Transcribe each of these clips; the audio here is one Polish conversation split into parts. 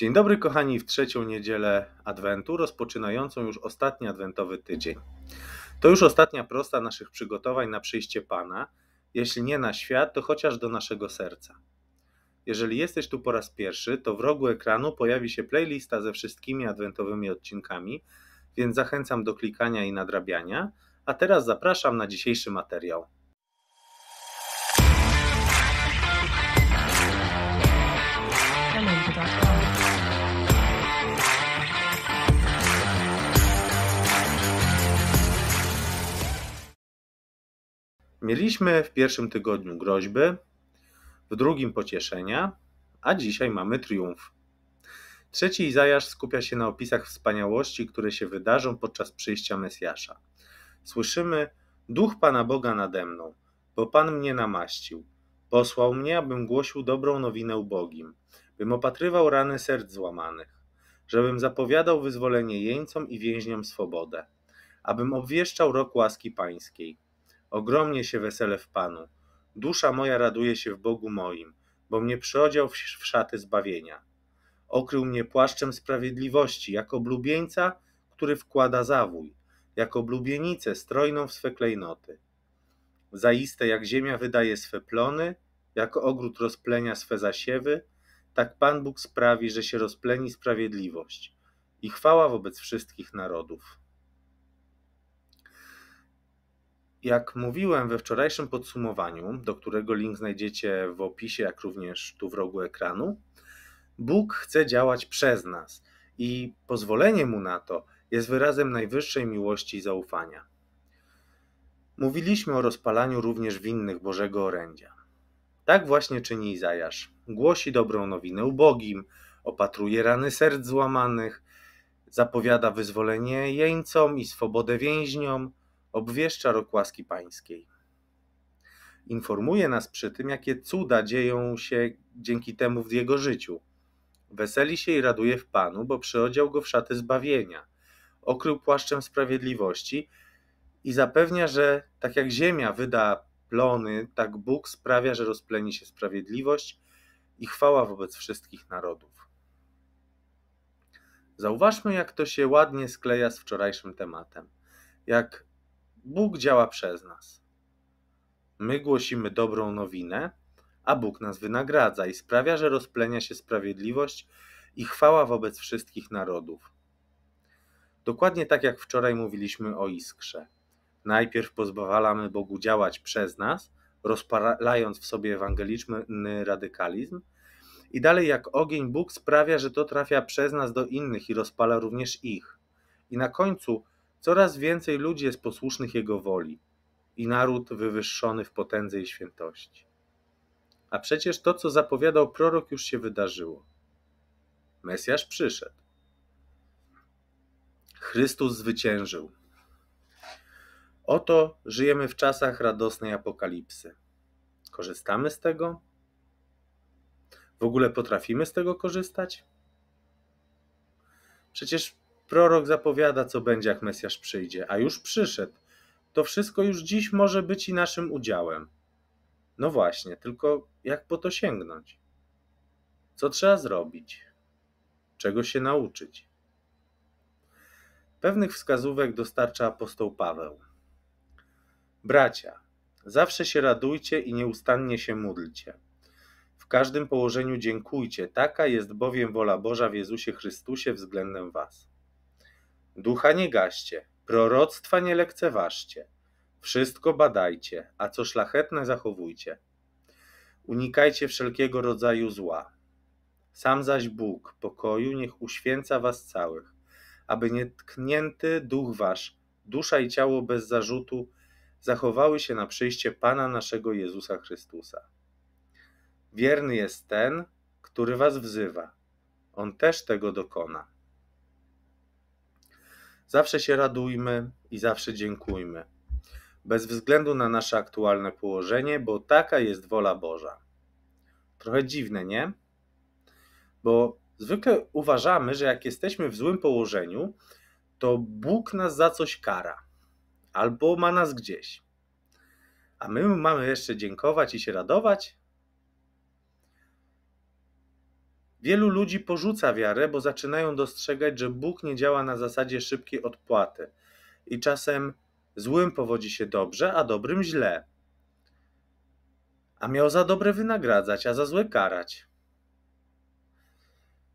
Dzień dobry, kochani, w trzecią niedzielę Adwentu, rozpoczynającą już ostatni adwentowy tydzień. To już ostatnia prosta naszych przygotowań na przyjście Pana, jeśli nie na świat, to chociaż do naszego serca. Jeżeli jesteś tu po raz pierwszy, to w rogu ekranu pojawi się playlista ze wszystkimi adwentowymi odcinkami, więc zachęcam do klikania i nadrabiania. A teraz zapraszam na dzisiejszy materiał. Mieliśmy w pierwszym tygodniu groźby, w drugim pocieszenia, a dzisiaj mamy triumf. Trzeci Izajasz skupia się na opisach wspaniałości, które się wydarzą podczas przyjścia Mesjasza. Słyszymy: Duch Pana Boga nade mną, bo Pan mnie namaścił. Posłał mnie, abym głosił dobrą nowinę ubogim, bym opatrywał rany serc złamanych, żebym zapowiadał wyzwolenie jeńcom i więźniom swobodę, abym obwieszczał rok łaski pańskiej Ogromnie się wesele w Panu. Dusza moja raduje się w Bogu moim, bo mnie przyodział w szaty zbawienia. Okrył mnie płaszczem sprawiedliwości, jako blubieńca, który wkłada zawój, jako blubienicę strojną w swe klejnoty. Zaiste jak ziemia wydaje swe plony, jako ogród rozplenia swe zasiewy, tak Pan Bóg sprawi, że się rozpleni sprawiedliwość i chwała wobec wszystkich narodów. Jak mówiłem we wczorajszym podsumowaniu, do którego link znajdziecie w opisie, jak również tu w rogu ekranu, Bóg chce działać przez nas i pozwolenie mu na to jest wyrazem najwyższej miłości i zaufania. Mówiliśmy o rozpalaniu również winnych Bożego orędzia. Tak właśnie czyni Izajasz. Głosi dobrą nowinę ubogim, opatruje rany serc złamanych, zapowiada wyzwolenie jeńcom i swobodę więźniom, obwieszcza rok łaski pańskiej. Informuje nas przy tym, jakie cuda dzieją się dzięki temu w jego życiu. Weseli się i raduje w Panu, bo przyodział go w szaty zbawienia, okrył płaszczem sprawiedliwości i zapewnia, że tak jak ziemia wyda plony, tak Bóg sprawia, że rozpleni się sprawiedliwość i chwała wobec wszystkich narodów. Zauważmy, jak to się ładnie skleja z wczorajszym tematem. Jak Bóg działa przez nas. My głosimy dobrą nowinę, a Bóg nas wynagradza i sprawia, że rozplenia się sprawiedliwość i chwała wobec wszystkich narodów. Dokładnie tak jak wczoraj mówiliśmy o iskrze. Najpierw pozwalamy Bogu działać przez nas, rozpalając w sobie ewangeliczny radykalizm, i dalej jak ogień Bóg sprawia, że to trafia przez nas do innych i rozpala również ich. I na końcu Coraz więcej ludzi jest posłusznych Jego woli i naród wywyższony w potędze i świętości. A przecież to, co zapowiadał prorok, już się wydarzyło. Mesjasz przyszedł. Chrystus zwyciężył. Oto żyjemy w czasach radosnej apokalipsy. Korzystamy z tego? W ogóle potrafimy z tego korzystać? Przecież Prorok zapowiada, co będzie, jak Mesjasz przyjdzie, a już przyszedł. To wszystko już dziś może być i naszym udziałem. No właśnie, tylko jak po to sięgnąć? Co trzeba zrobić? Czego się nauczyć? Pewnych wskazówek dostarcza apostoł Paweł. Bracia, zawsze się radujcie i nieustannie się módlcie. W każdym położeniu dziękujcie, taka jest bowiem wola Boża w Jezusie Chrystusie względem Was. Ducha nie gaście, proroctwa nie lekceważcie. Wszystko badajcie, a co szlachetne zachowujcie. Unikajcie wszelkiego rodzaju zła. Sam zaś Bóg pokoju niech uświęca was całych, aby nietknięty duch wasz, dusza i ciało bez zarzutu zachowały się na przyjście Pana naszego Jezusa Chrystusa. Wierny jest ten, który was wzywa. On też tego dokona. Zawsze się radujmy i zawsze dziękujmy, bez względu na nasze aktualne położenie, bo taka jest wola Boża. Trochę dziwne, nie? Bo zwykle uważamy, że jak jesteśmy w złym położeniu, to Bóg nas za coś kara albo ma nas gdzieś. A my mamy jeszcze dziękować i się radować? Wielu ludzi porzuca wiarę, bo zaczynają dostrzegać, że Bóg nie działa na zasadzie szybkiej odpłaty i czasem złym powodzi się dobrze, a dobrym źle. A miał za dobre wynagradzać, a za złe karać.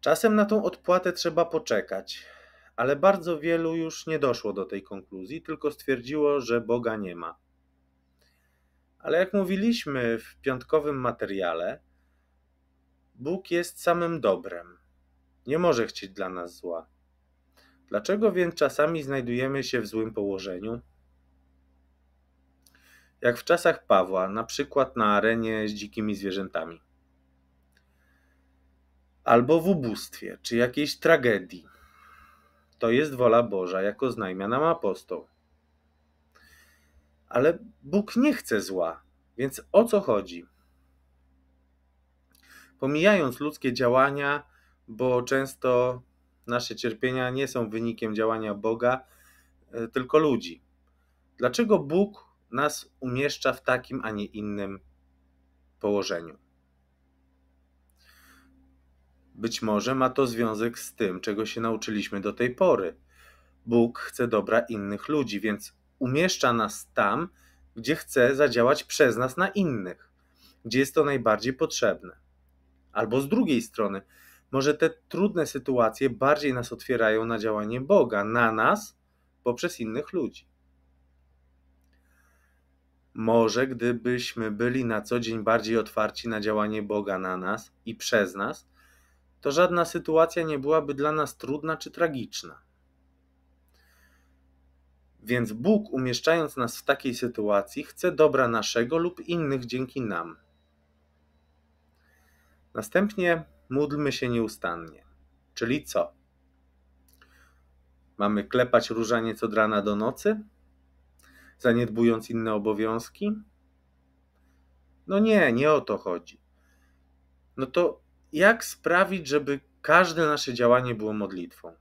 Czasem na tą odpłatę trzeba poczekać, ale bardzo wielu już nie doszło do tej konkluzji, tylko stwierdziło, że Boga nie ma. Ale jak mówiliśmy w piątkowym materiale, Bóg jest samym dobrem. Nie może chcieć dla nas zła. Dlaczego więc czasami znajdujemy się w złym położeniu? Jak w czasach Pawła, na przykład na arenie z dzikimi zwierzętami. Albo w ubóstwie, czy jakiejś tragedii. To jest wola Boża, jako znajmia nam apostoł. Ale Bóg nie chce zła, więc o co chodzi? pomijając ludzkie działania, bo często nasze cierpienia nie są wynikiem działania Boga, e, tylko ludzi. Dlaczego Bóg nas umieszcza w takim, a nie innym położeniu? Być może ma to związek z tym, czego się nauczyliśmy do tej pory. Bóg chce dobra innych ludzi, więc umieszcza nas tam, gdzie chce zadziałać przez nas na innych, gdzie jest to najbardziej potrzebne. Albo z drugiej strony, może te trudne sytuacje bardziej nas otwierają na działanie Boga, na nas, poprzez innych ludzi. Może gdybyśmy byli na co dzień bardziej otwarci na działanie Boga na nas i przez nas, to żadna sytuacja nie byłaby dla nas trudna czy tragiczna. Więc Bóg, umieszczając nas w takiej sytuacji, chce dobra naszego lub innych dzięki nam. Następnie módlmy się nieustannie. Czyli co? Mamy klepać różanie co rana do nocy, zaniedbując inne obowiązki? No nie, nie o to chodzi. No to jak sprawić, żeby każde nasze działanie było modlitwą?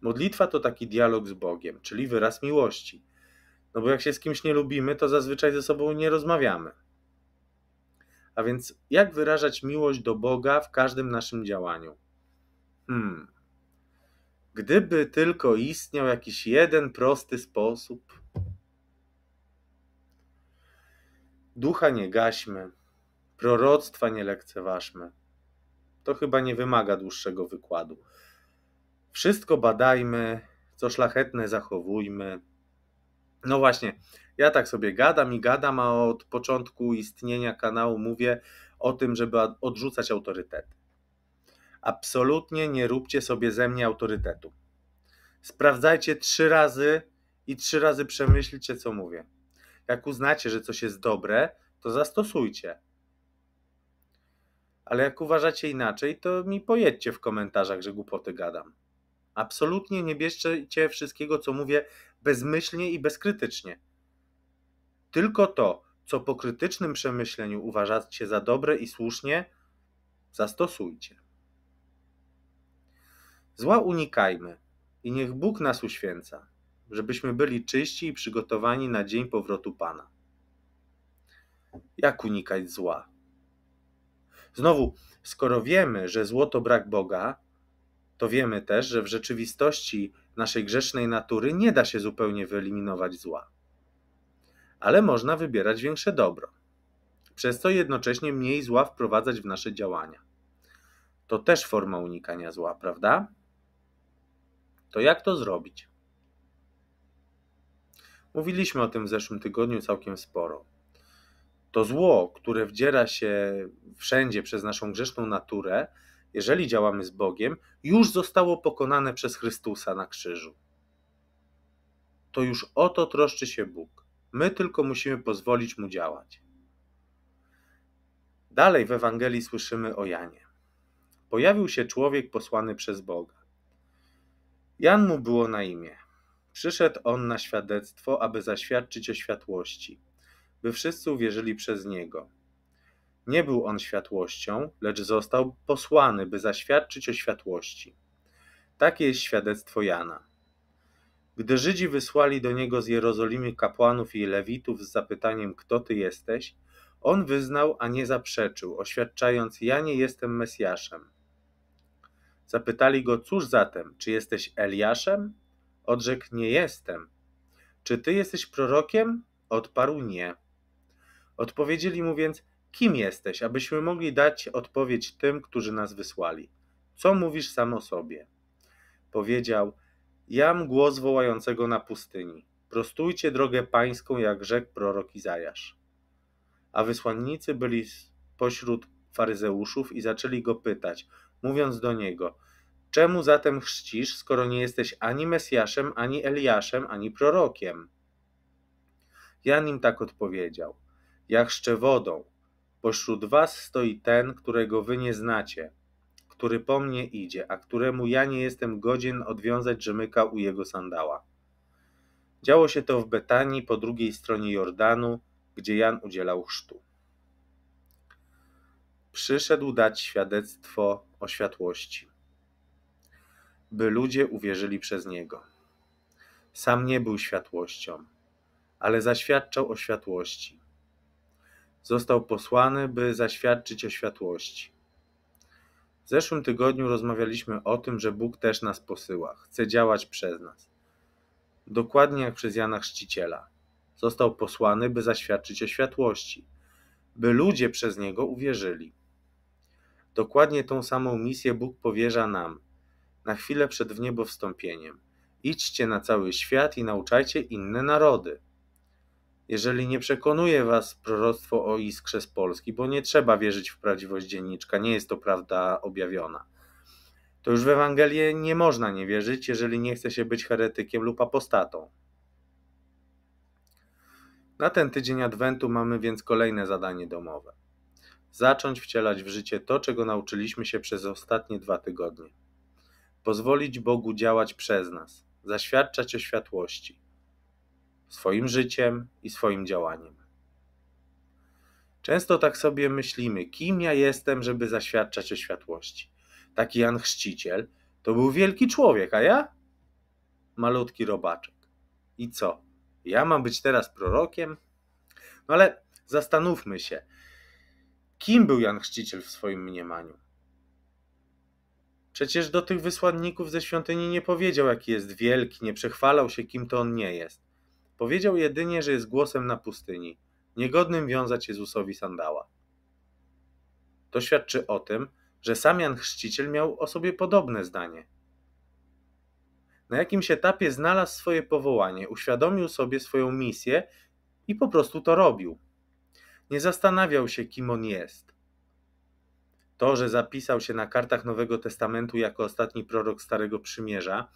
Modlitwa to taki dialog z Bogiem, czyli wyraz miłości. No bo jak się z kimś nie lubimy, to zazwyczaj ze sobą nie rozmawiamy. A więc jak wyrażać miłość do Boga w każdym naszym działaniu? Hmm. Gdyby tylko istniał jakiś jeden prosty sposób. Ducha nie gaśmy, proroctwa nie lekceważmy. To chyba nie wymaga dłuższego wykładu. Wszystko badajmy, co szlachetne zachowujmy. No właśnie, ja tak sobie gadam i gadam, a od początku istnienia kanału mówię o tym, żeby odrzucać autorytet. Absolutnie nie róbcie sobie ze mnie autorytetu. Sprawdzajcie trzy razy i trzy razy przemyślcie, co mówię. Jak uznacie, że coś jest dobre, to zastosujcie. Ale jak uważacie inaczej, to mi pojedźcie w komentarzach, że głupoty gadam. Absolutnie nie bierzcie wszystkiego, co mówię, bezmyślnie i bezkrytycznie. Tylko to, co po krytycznym przemyśleniu uważacie za dobre i słusznie, zastosujcie. Zła unikajmy i niech Bóg nas uświęca, żebyśmy byli czyści i przygotowani na dzień powrotu Pana. Jak unikać zła? Znowu, skoro wiemy, że zło to brak Boga, to wiemy też, że w rzeczywistości naszej grzesznej natury nie da się zupełnie wyeliminować zła ale można wybierać większe dobro, przez co jednocześnie mniej zła wprowadzać w nasze działania. To też forma unikania zła, prawda? To jak to zrobić? Mówiliśmy o tym w zeszłym tygodniu całkiem sporo. To zło, które wdziera się wszędzie przez naszą grzeszną naturę, jeżeli działamy z Bogiem, już zostało pokonane przez Chrystusa na krzyżu. To już o to troszczy się Bóg. My tylko musimy pozwolić mu działać. Dalej w Ewangelii słyszymy o Janie. Pojawił się człowiek posłany przez Boga. Jan mu było na imię. Przyszedł on na świadectwo, aby zaświadczyć o światłości, by wszyscy uwierzyli przez niego. Nie był on światłością, lecz został posłany, by zaświadczyć o światłości. Takie jest świadectwo Jana. Gdy Żydzi wysłali do niego z Jerozolimy kapłanów i lewitów z zapytaniem, kto ty jesteś, on wyznał, a nie zaprzeczył, oświadczając, ja nie jestem Mesjaszem. Zapytali go, cóż zatem, czy jesteś Eliaszem? Odrzekł, nie jestem. Czy ty jesteś prorokiem? Odparł, nie. Odpowiedzieli mu więc, kim jesteś, abyśmy mogli dać odpowiedź tym, którzy nas wysłali. Co mówisz sam o sobie? Powiedział, Jam głos wołającego na pustyni. Prostujcie drogę pańską, jak rzekł prorok Izajasz. A wysłannicy byli pośród faryzeuszów i zaczęli go pytać, mówiąc do niego: Czemu zatem chrzcisz, skoro nie jesteś ani Mesjaszem, ani Eliaszem, ani prorokiem? Jan im tak odpowiedział: Ja chrzczę wodą. Pośród was stoi ten, którego wy nie znacie, który po mnie idzie, a któremu ja nie jestem godzien odwiązać rzemyka u jego sandała. Działo się to w Betanii po drugiej stronie Jordanu, gdzie Jan udzielał chrztu. Przyszedł dać świadectwo o światłości, by ludzie uwierzyli przez niego. Sam nie był światłością, ale zaświadczał o światłości. Został posłany, by zaświadczyć o światłości. W zeszłym tygodniu rozmawialiśmy o tym, że Bóg też nas posyła, chce działać przez nas. Dokładnie jak przez Jana Chrzciciela. Został posłany, by zaświadczyć o światłości, by ludzie przez niego uwierzyli. Dokładnie tą samą misję Bóg powierza nam, na chwilę przed w niebo wstąpieniem. Idźcie na cały świat i nauczajcie inne narody. Jeżeli nie przekonuje was proroctwo o iskrze z Polski, bo nie trzeba wierzyć w prawdziwość dzienniczka, nie jest to prawda objawiona, to już w Ewangelię nie można nie wierzyć, jeżeli nie chce się być heretykiem lub apostatą. Na ten tydzień Adwentu mamy więc kolejne zadanie domowe. Zacząć wcielać w życie to, czego nauczyliśmy się przez ostatnie dwa tygodnie. Pozwolić Bogu działać przez nas, zaświadczać o światłości, swoim życiem i swoim działaniem. Często tak sobie myślimy, kim ja jestem, żeby zaświadczać o światłości. Taki Jan Chrzciciel to był wielki człowiek, a ja? Malutki robaczek. I co? Ja mam być teraz prorokiem? No ale zastanówmy się, kim był Jan Chrzciciel w swoim mniemaniu? Przecież do tych wysłanników ze świątyni nie powiedział, jaki jest wielki, nie przechwalał się, kim to on nie jest. Powiedział jedynie, że jest głosem na pustyni, niegodnym wiązać Jezusowi sandała. To świadczy o tym, że sam Jan Chrzciciel miał o sobie podobne zdanie. Na jakimś etapie znalazł swoje powołanie, uświadomił sobie swoją misję i po prostu to robił. Nie zastanawiał się, kim on jest. To, że zapisał się na kartach Nowego Testamentu jako ostatni prorok Starego Przymierza,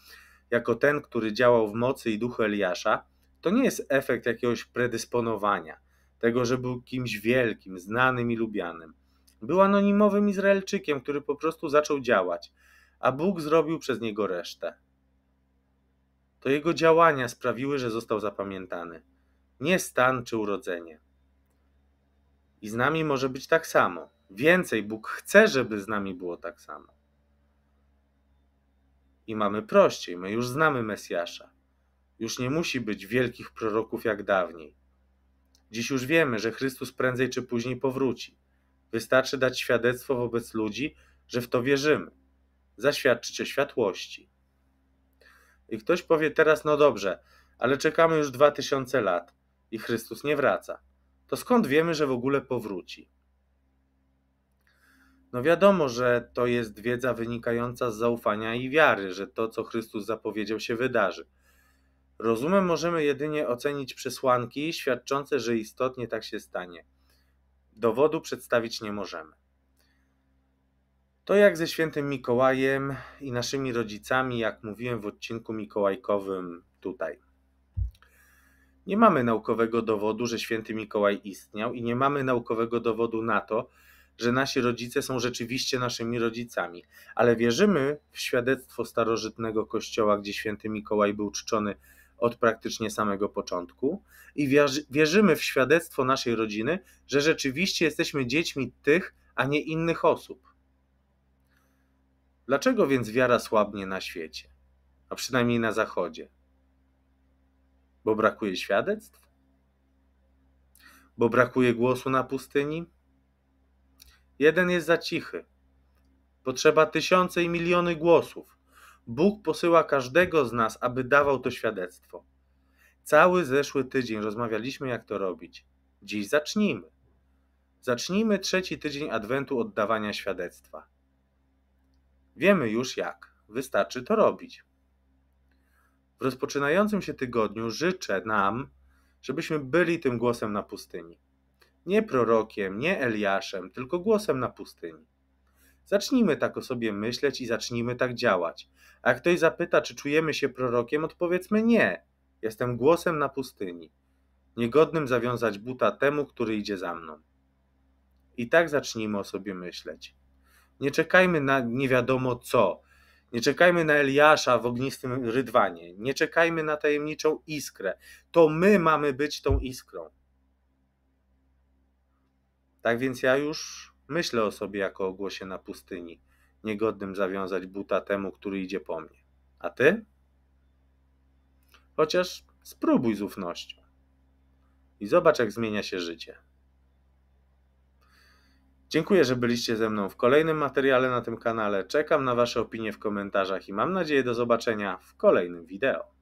jako ten, który działał w mocy i duchu Eliasza, to nie jest efekt jakiegoś predysponowania, tego, że był kimś wielkim, znanym i lubianym. Był anonimowym Izraelczykiem, który po prostu zaczął działać, a Bóg zrobił przez niego resztę. To jego działania sprawiły, że został zapamiętany, nie stan czy urodzenie. I z nami może być tak samo. Więcej, Bóg chce, żeby z nami było tak samo. I mamy prościej, my już znamy Mesjasza. Już nie musi być wielkich proroków jak dawniej. Dziś już wiemy, że Chrystus prędzej czy później powróci. Wystarczy dać świadectwo wobec ludzi, że w to wierzymy. Zaświadczyć o światłości. I ktoś powie teraz, no dobrze, ale czekamy już dwa tysiące lat i Chrystus nie wraca. To skąd wiemy, że w ogóle powróci? No wiadomo, że to jest wiedza wynikająca z zaufania i wiary, że to, co Chrystus zapowiedział, się wydarzy – Rozumem możemy jedynie ocenić przesłanki świadczące, że istotnie tak się stanie. Dowodu przedstawić nie możemy. To jak ze świętym Mikołajem i naszymi rodzicami, jak mówiłem w odcinku mikołajkowym tutaj. Nie mamy naukowego dowodu, że święty Mikołaj istniał i nie mamy naukowego dowodu na to, że nasi rodzice są rzeczywiście naszymi rodzicami, ale wierzymy w świadectwo starożytnego kościoła, gdzie święty Mikołaj był czczony od praktycznie samego początku i wierzymy w świadectwo naszej rodziny, że rzeczywiście jesteśmy dziećmi tych, a nie innych osób. Dlaczego więc wiara słabnie na świecie, a przynajmniej na Zachodzie? Bo brakuje świadectw? Bo brakuje głosu na pustyni? Jeden jest za cichy. Potrzeba tysiące i miliony głosów, Bóg posyła każdego z nas, aby dawał to świadectwo. Cały zeszły tydzień rozmawialiśmy, jak to robić. Dziś zacznijmy. Zacznijmy trzeci tydzień adwentu od dawania świadectwa. Wiemy już jak. Wystarczy to robić. W rozpoczynającym się tygodniu życzę nam, żebyśmy byli tym głosem na pustyni. Nie prorokiem, nie Eliaszem, tylko głosem na pustyni. Zacznijmy tak o sobie myśleć i zacznijmy tak działać. A jak ktoś zapyta, czy czujemy się prorokiem, odpowiedzmy nie. Jestem głosem na pustyni, niegodnym zawiązać buta temu, który idzie za mną. I tak zacznijmy o sobie myśleć. Nie czekajmy na nie wiadomo co. Nie czekajmy na Eliasza w ognistym rydwanie. Nie czekajmy na tajemniczą iskrę. To my mamy być tą iskrą. Tak więc ja już Myślę o sobie jako o głosie na pustyni, niegodnym zawiązać buta temu, który idzie po mnie. A ty? Chociaż spróbuj z ufnością. I zobacz, jak zmienia się życie. Dziękuję, że byliście ze mną w kolejnym materiale na tym kanale. Czekam na Wasze opinie w komentarzach i mam nadzieję do zobaczenia w kolejnym wideo.